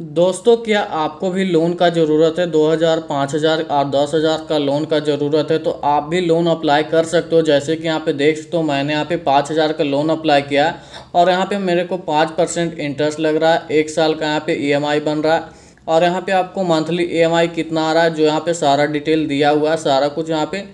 दोस्तों क्या आपको भी लोन का ज़रूरत है 2000, 5000 और 10000 का लोन का ज़रूरत है तो आप भी लोन अप्लाई कर सकते हो जैसे कि यहाँ पे देख सकते हो मैंने यहाँ पे 5000 का लोन अप्लाई किया और यहाँ पे मेरे को पाँच परसेंट इंटरेस्ट लग रहा है एक साल का यहाँ पे ईएमआई बन रहा है और यहाँ पे आपको मंथली ई कितना आ रहा है जो यहाँ पे सारा डिटेल दिया हुआ है सारा कुछ यहाँ पर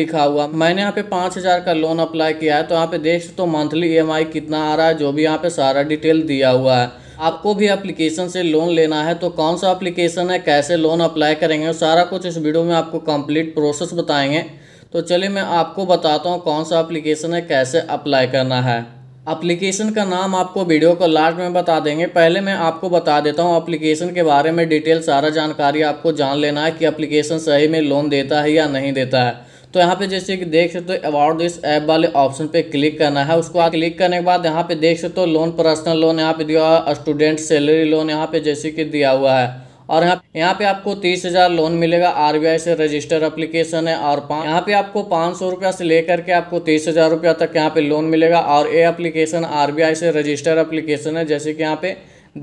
लिखा हुआ मैंने यहाँ पे पाँच हज़ार का लोन अप्लाई किया है तो यहाँ पे देख सकते हो मंथली ईएमआई कितना आ रहा है जो भी यहाँ पे सारा डिटेल दिया हुआ है आपको भी एप्लीकेशन से लोन लेना है तो कौन सा एप्लीकेशन है कैसे लोन अप्लाई करेंगे सारा कुछ इस वीडियो में आपको कंप्लीट प्रोसेस बताएंगे तो चलिए मैं आपको बताता हूँ कौन सा एप्लीकेशन है कैसे अप्लाई करना है अप्लीकेशन का नाम आपको वीडियो को लास्ट में बता देंगे पहले मैं आपको बता देता हूँ अप्लीकेशन के बारे में डिटेल सारा जानकारी आपको जान लेना है कि अप्लीकेशन सही में लोन देता है या नहीं देता है तो यहाँ पे जैसे कि देख सकते हो अवार्ड दिस ऐप वाले ऑप्शन पे क्लिक करना है उसको क्लिक करने के बाद यहाँ पे देख सकते हो लोन पर्सनल लोन यहाँ पे दिया हुआ स्टूडेंट सैलरी लोन यहाँ पे जैसे कि दिया हुआ है और यहाँ यहाँ पे आपको तीस हज़ार लोन मिलेगा आरबीआई से रजिस्टर एप्लीकेशन है और यहाँ पे आपको पाँच सौ रुपया से लेकर के आपको तीस हज़ार रुपया तक यहाँ पे लोन मिलेगा और ये एप्लीकेशन आरबीआई से रजिस्टर एप्लीकेशन है जैसे कि यहाँ पे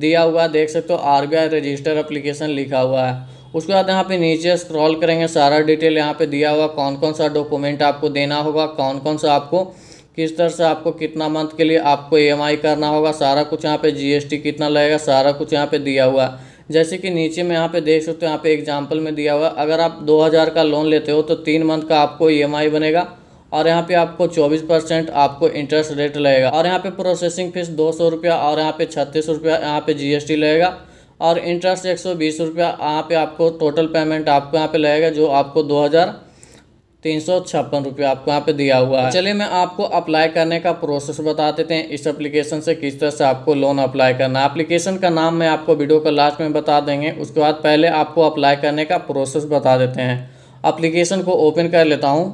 दिया हुआ देख सकते हो आरबीआई रजिस्टर एप्लीकेशन लिखा हुआ है उसके बाद यहाँ पे नीचे स्क्रॉल करेंगे सारा डिटेल यहाँ पे दिया हुआ कौन कौन सा डॉक्यूमेंट आपको देना होगा कौन कौन सा आपको किस तरह से आपको कितना मंथ के लिए आपको ई करना होगा सारा कुछ यहाँ पे जीएसटी कितना लगेगा सारा कुछ यहाँ पे दिया हुआ जैसे कि नीचे में यहाँ पे देख सकते हो यहाँ पे एग्जाम्पल में दिया हुआ अगर आप दो का लोन लेते हो तो तीन मंथ का आपको ई बनेगा और यहाँ पे आपको 24 परसेंट आपको इंटरेस्ट रेट लगेगा और यहाँ पे प्रोसेसिंग फीस दो सौ रुपया और यहाँ पे छत्तीस रुपया यहाँ पे जीएसटी लगेगा और इंटरेस्ट एक सौ बीस रुपया यहाँ पर आपको टोटल पेमेंट आपको यहाँ पे लगेगा जो आपको दो हज़ार तीन सौ छप्पन रुपया आपको यहाँ पे दिया हुआ है चलिए मैं आपको अप्लाई करने का प्रोसेस बता देते हैं इस एप्लीकेशन से किस तरह से आपको लोन अप्लाई करना है एप्लीकेशन का नाम मैं आपको वीडियो का लास्ट में बता देंगे उसके बाद पहले आपको अप्लाई करने का प्रोसेस बता देते हैं अप्लीकेशन को ओपन कर लेता हूँ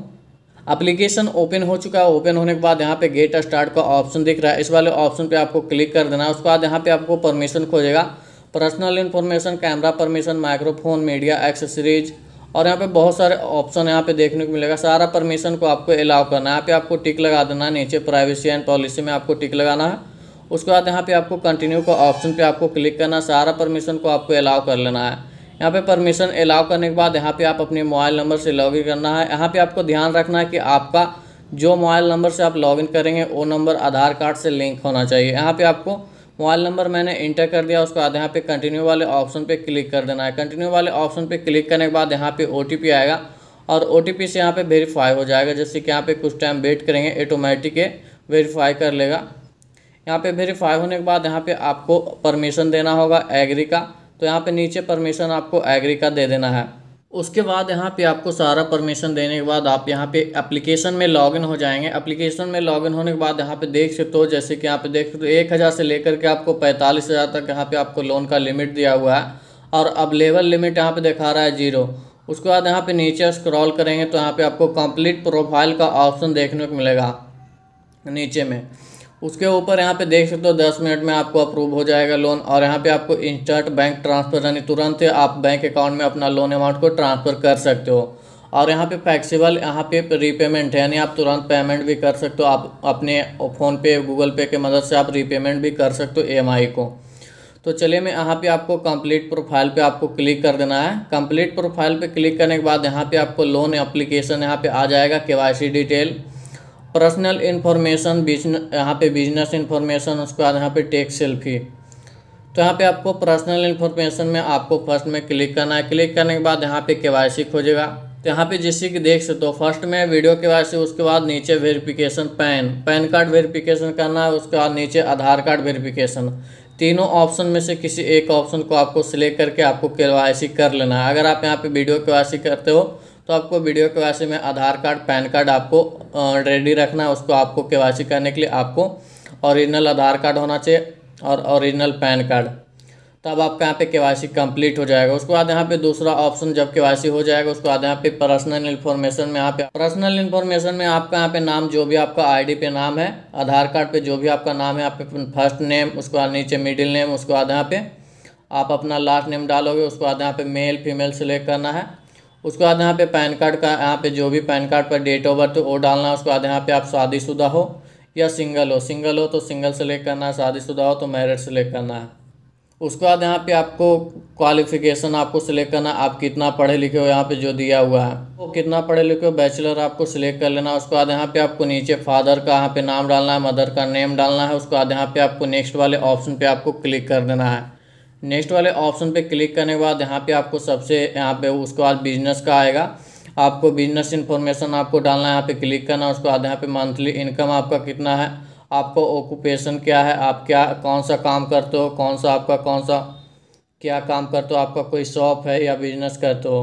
अप्लीकेशन ओपन हो चुका है ओपन होने के बाद यहाँ पे गेट स्टार्ट का ऑप्शन दिख रहा है इस वाले ऑप्शन पर आपको क्लिक कर देना है उसके बाद यहाँ पर आपको परमिशन खोजेगा personal information camera permission microphone media accessories और यहाँ पे बहुत सारे ऑप्शन यहाँ पे देखने को मिलेगा सारा परमिशन को आपको अलाउ करना है यहाँ पे आपको टिक लगा देना है नीचे प्राइवेसी एंड पॉलिसी में आपको टिक लगाना है उसके बाद यहाँ पे आपको कंटिन्यू का ऑप्शन पे आपको क्लिक करना सारा परमिशन को आपको अलाउ कर लेना है यहाँ पे परमिशन अलाउ करने के बाद यहाँ पे आप अपने मोबाइल नंबर से लॉग करना है यहाँ पर आपको ध्यान रखना है कि आपका जो मोबाइल नंबर से आप लॉगिन करेंगे वो नंबर आधार कार्ड से लिंक होना चाहिए यहाँ पर आपको मोबाइल नंबर मैंने इंटर कर दिया उसके बाद यहाँ पे कंटिन्यू वाले ऑप्शन पे क्लिक कर देना है कंटिन्यू वाले ऑप्शन पे क्लिक करने के बाद यहाँ पे ओ आएगा और ओ से यहाँ पे वेरीफाई हो जाएगा जैसे कि यहाँ पे कुछ टाइम वेट करेंगे ऑटोमेटिक वेरीफाई कर लेगा यहाँ पे वेरीफाई होने के बाद यहाँ पे आपको परमिशन देना होगा एग्री का तो यहाँ पे नीचे परमिशन आपको एग्री का दे देना है उसके बाद यहाँ पे आपको सारा परमिशन देने के बाद आप यहाँ पे एप्लीकेशन में लॉगिन हो जाएंगे एप्लीकेशन में लॉगिन होने के बाद यहाँ पे देख सकते हो जैसे कि यहाँ पे देख सकते हो एक हज़ार से लेकर के आपको पैंतालीस हज़ार तक यहाँ पे आपको लोन का लिमिट दिया हुआ है और अब लेवल लिमिट यहाँ पे दिखा रहा है जीरो उसके बाद यहाँ पर नीचे स्क्रॉल करेंगे तो यहाँ पर आपको कम्प्लीट प्रोफाइल का ऑप्शन देखने को मिलेगा नीचे में उसके ऊपर यहाँ पे देख सकते हो दस मिनट में आपको अप्रूव हो जाएगा लोन और यहाँ पे आपको इंस्टेंट बैंक ट्रांसफ़र यानी तुरंत आप बैंक अकाउंट में अपना लोन अमाउंट को ट्रांसफ़र कर सकते हो और यहाँ पे फ्लैक्सीबल यहाँ पे रीपेमेंट है यानी आप तुरंत पेमेंट भी कर सकते हो आप अपने फ़ोन पे गूगल पे के मदद से आप रीपेमेंट भी कर सकते हो ई e को तो चलिए मैं यहाँ पे आपको कंप्लीट प्रोफाइल पे आपको क्लिक कर देना है कंप्लीट प्रोफाइल पे क्लिक करने के बाद यहाँ पे आपको लोन एप्लीकेशन यहाँ पे आ जाएगा के डिटेल पर्सनल इन्फॉर्मेशन बिजनेस यहाँ पे बिजनेस इन्फॉर्मेशन उसके बाद यहाँ पे टेक सेल्फी तो यहाँ पे आपको पर्सनल इन्फॉर्मेशन में आपको फर्स्ट में क्लिक करना है क्लिक करने के बाद यहाँ पे के खोजेगा तो यहाँ पे जैसे कि देख सकते हो फर्स्ट में वीडियो के वाई उसके बाद नीचे verification PAN PAN card verification करना है उसके बाद नीचे आधार कार्ड वेरिफिकेशन तीनों ऑप्शन में से किसी एक ऑप्शन को आपको सिलेक्ट करके आपको के कर लेना है अगर आप यहाँ पे वीडियो के करते हो तो आपको वीडियो के वासी में आधार कार्ड पैन कार्ड आपको रेडी रखना है उसको आपको के करने के लिए आपको ओरिजिनल आधार कार्ड होना चाहिए और ओरिजिनल पैन कार्ड तब आपका यहाँ पे के कंप्लीट हो जाएगा उसके बाद यहाँ पे दूसरा ऑप्शन जब के हो जाएगा उसके बाद यहाँ पे पर्सनल इन्फॉर्मेशन में यहाँ पे पर्सनल इन्फॉर्मेशन में आपका यहाँ पे नाम जो भी आपका आईडी पे नाम है आधार कार्ड पे जो भी आपका नाम है यहाँ पे फर्स्ट नेम उसके बाद नीचे मिडिल नेम उसके बाद यहाँ पे आप अपना लास्ट नेम डालोगे उसके बाद यहाँ पे मेल फीमेल सेलेक्ट करना है उसके बाद यहाँ पे पैन कार्ड का यहाँ पे जो भी पैन कार्ड पर डेट ऑफ बर्थ वो डालना उसके बाद यहाँ पे आप शादीशुदा हो या सिंगल हो सिंगल हो तो सिंगल सेलेक्ट करना है शादीशुदा हो तो मैरिड सेलेक्ट करना है उसके बाद यहाँ पे आपको क्वालिफिकेशन आपको सिलेक्ट करना आप कितना पढ़े लिखे हो यहाँ पे जो दिया हुआ है वो तो कितना पढ़े लिखे हो बैचलर आपको सिलेक्ट कर लेना उसके बाद यहाँ पे आपको नीचे फादर का यहाँ पे नाम डालना है मदर का नेम डालना है उसके बाद यहाँ पे आपको नेक्स्ट वाले ऑप्शन पे आपको क्लिक कर देना है नेक्स्ट वाले ऑप्शन पे क्लिक करने के बाद यहाँ पे आपको सबसे यहाँ पे उसके बाद बिजनेस का आएगा आपको बिजनेस इन्फॉर्मेशन आपको डालना है यहाँ पे क्लिक करना उसके बाद यहाँ पे मंथली इनकम आपका कितना है आपको ऑक्यूपेशन क्या है आप क्या कौन सा काम करते हो कौन सा आपका कौन सा क्या काम करते हो आपका कोई शॉप है या बिजनेस करते हो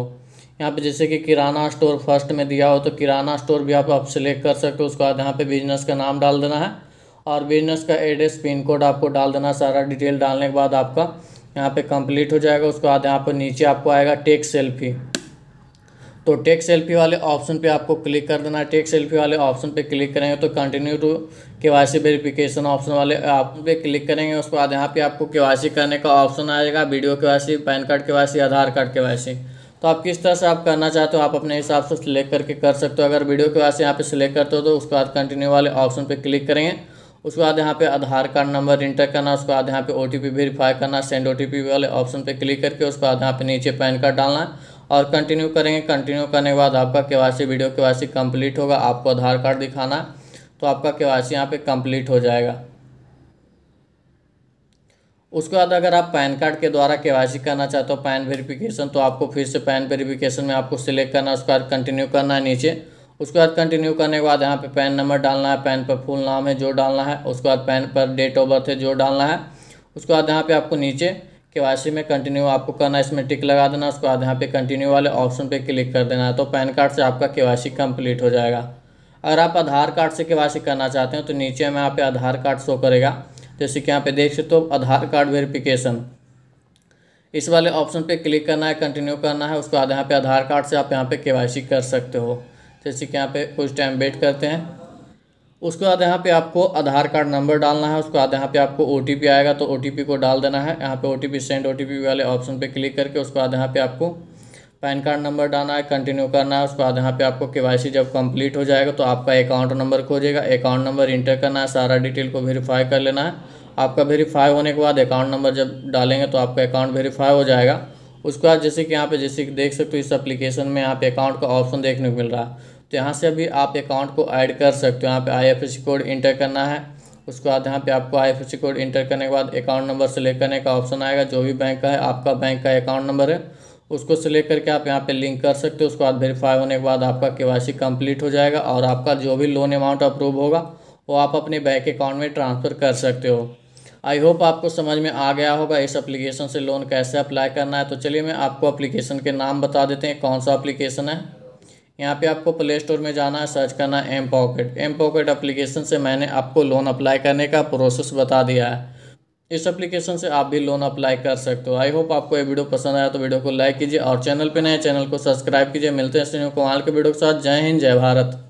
यहाँ पे जैसे कि किराना स्टोर फर्स्ट में दिया हो तो किराना स्टोर भी आप आप सिलेक्ट कर सकते हो उसके बाद यहाँ पे बिजनेस का नाम डाल देना है और बिजनेस का एड्रेस पिन कोड आपको डाल देना सारा डिटेल डालने के बाद आपका यहाँ पे कंप्लीट हो जाएगा उसके बाद यहाँ पर नीचे आपको आएगा टेक सेल्फी तो टेक सेल्फी वाले ऑप्शन पे आपको क्लिक कर देना है टेक सेल्फी वाले ऑप्शन पे क्लिक करेंगे तो continue to K Y C verification option वाले ऑप्शन पे क्लिक करेंगे उसके बाद यहाँ पे आपको के वाई सी करने का ऑप्शन आएगा video K Y C PAN card K Y C Aadhaar card K Y C तो आप किस तरह से आप करना चाहते हो आप अपने हिसाब से सिलेक्ट करके कर सकते हो अगर वीडियो के वाई सी यहाँ पर सिलेक्ट करते हो तो उसके बाद कंटिन्यू वाले ऑप्शन पर क्लिक करेंगे उसके बाद यहाँ पे आधार कार्ड नंबर इंटर करना उसके बाद यहाँ पे ओ टी पी वेरीफाई करना सेंड ओ टी पी वाले ऑप्शन पे क्लिक करके उसके बाद यहाँ पे नीचे पैन कार्ड डालना और कंटिन्यू करेंगे कंटिन्यू करने के बाद आपका के वीडियो के कंप्लीट होगा आपको आधार कार्ड दिखाना तो आपका के वाई सी यहाँ पर कम्प्लीट हो जाएगा उसके बाद अगर आप पैन कार्ड के द्वारा के वाई सी करना चाहते हो पैन वेरिफिकेशन तो आपको फिर से पैन वेरिफिकेशन में आपको सिलेक्ट करना उसके बाद कंटिन्यू करना है नीचे उसके बाद कंटिन्यू करने के बाद यहाँ पे पैन नंबर डालना है पैन पर फुल नाम है जो डालना है उसके बाद पैन पर डेट ऑफ बर्थ है जो डालना है उसके बाद यहाँ पे आपको नीचे के में कंटिन्यू आपको करना है इसमें टिक लगा देना उसके बाद यहाँ पे कंटिन्यू वाले ऑप्शन पे क्लिक कर देना है तो पैन कार्ड से आपका के कंप्लीट हो जाएगा अगर आप आधार कार्ड से के करना चाहते हैं तो नीचे में यहाँ पे आधार कार्ड शो करेगा जैसे कि यहाँ पे देख सकते हो आधार कार्ड वेरिफिकेशन इस वाले ऑप्शन पे क्लिक करना है कंटिन्यू करना है उसके बाद यहाँ पे आधार कार्ड से आप यहाँ पे के कर सकते हो जैसे कि यहाँ पे कुछ टाइम वेट करते हैं उसके बाद यहाँ पे आपको आधार कार्ड नंबर डालना है उसके बाद यहाँ पे आपको ओ आएगा तो ओ को डाल देना है यहाँ पे ओ टी सेंड ओ वाले ऑप्शन पे क्लिक करके उसके बाद यहाँ पे आपको पैन कार्ड नंबर डालना है कंटिन्यू करना है उसके बाद यहाँ पे आपको के जब कंप्लीट हो जाएगा तो आपका अकाउंट नंबर खोजेगा अकाउंट नंबर इंटर करना है सारा डिटेल को वेरीफाई कर लेना है आपका वेरीफाई होने के बाद अकाउंट नंबर जब डालेंगे तो आपका अकाउंट वेरीफाई हो जाएगा उसके बाद जैसे कि यहाँ पे जैसे कि देख सकते हो इस एप्लीकेशन में यहाँ पे अकाउंट का ऑप्शन देखने को मिल रहा है तो यहाँ से अभी आप अकाउंट को ऐड कर सकते हो यहाँ पे आई कोड इंटर करना है उसके बाद यहाँ पे आपको आई कोड इंटर करने के बाद अकाउंट नंबर सेलेक्ट करने का ऑप्शन आएगा जो भी बैंक का है आपका बैंक का अकाउंट नंबर है उसको सिलेक्ट करके आप यहाँ पे लिंक कर सकते हो उसके बाद वेरीफाई होने के बाद आपका के कंप्लीट हो जाएगा और आपका जो भी लोन अमाउंट अप्रूव होगा वो आप अपने बैंक अकाउंट में ट्रांसफ़र कर सकते हो आई होप आपको समझ में आ गया होगा इस एप्लीकेशन से लोन कैसे अप्लाई करना है तो चलिए मैं आपको एप्लीकेशन के नाम बता देते हैं कौन सा एप्लीकेशन है यहाँ पे आपको प्ले स्टोर में जाना है सर्च करना है M pocket M pocket application से मैंने आपको लोन अप्लाई करने का प्रोसेस बता दिया है इस एप्लीकेशन से आप भी लोन अप्लाई कर सकते हो आई होप आपको ये वीडियो पसंद आया तो वीडियो को लाइक कीजिए और चैनल पे नए चैनल को सब्सक्राइब कीजिए मिलते हैं श्रीनु कुमार के वीडियो के साथ जय हिंद जय भारत